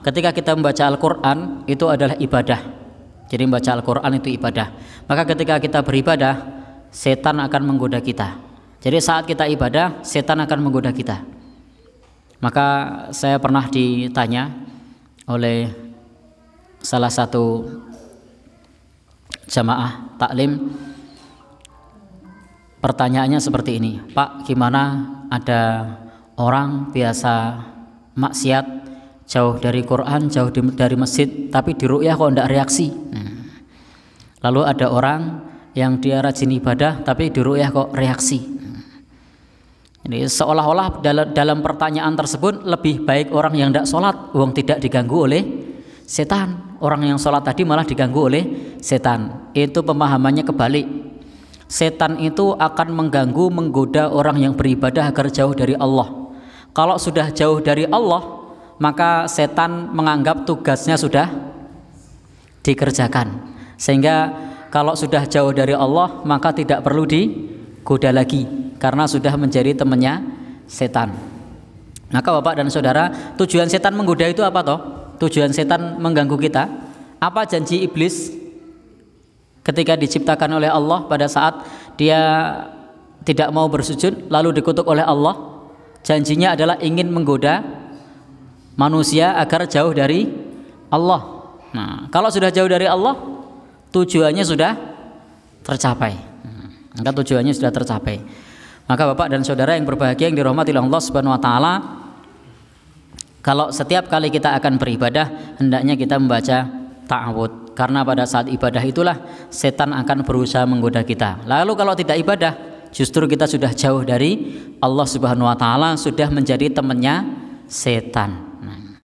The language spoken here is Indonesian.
ketika kita membaca Al-Quran itu adalah ibadah jadi membaca Al-Quran itu ibadah maka ketika kita beribadah setan akan menggoda kita jadi saat kita ibadah setan akan menggoda kita maka saya pernah ditanya oleh salah satu jamaah taklim pertanyaannya seperti ini Pak gimana ada orang biasa maksiat jauh dari Quran, jauh di, dari masjid, tapi di ru'yah kok tidak reaksi. Hmm. Lalu ada orang yang dia rajin ibadah, tapi di ru'yah kok reaksi. ini hmm. seolah-olah dalam, dalam pertanyaan tersebut lebih baik orang yang tidak sholat, uang tidak diganggu oleh setan. Orang yang sholat tadi malah diganggu oleh setan. Itu pemahamannya kebalik. Setan itu akan mengganggu, menggoda orang yang beribadah agar jauh dari Allah. Kalau sudah jauh dari Allah, maka setan menganggap tugasnya sudah dikerjakan. Sehingga kalau sudah jauh dari Allah, maka tidak perlu digoda lagi karena sudah menjadi temannya setan. Maka Bapak dan Saudara, tujuan setan menggoda itu apa toh? Tujuan setan mengganggu kita? Apa janji iblis ketika diciptakan oleh Allah pada saat dia tidak mau bersujud lalu dikutuk oleh Allah? Janjinya adalah ingin menggoda manusia agar jauh dari Allah. Nah, kalau sudah jauh dari Allah, tujuannya sudah tercapai. Maka nah, tujuannya sudah tercapai. Maka Bapak dan Saudara yang berbahagia yang dirahmati Allah Subhanahu wa taala, kalau setiap kali kita akan beribadah, hendaknya kita membaca ta'awud karena pada saat ibadah itulah setan akan berusaha menggoda kita. Lalu kalau tidak ibadah, justru kita sudah jauh dari Allah Subhanahu wa taala, sudah menjadi temannya setan.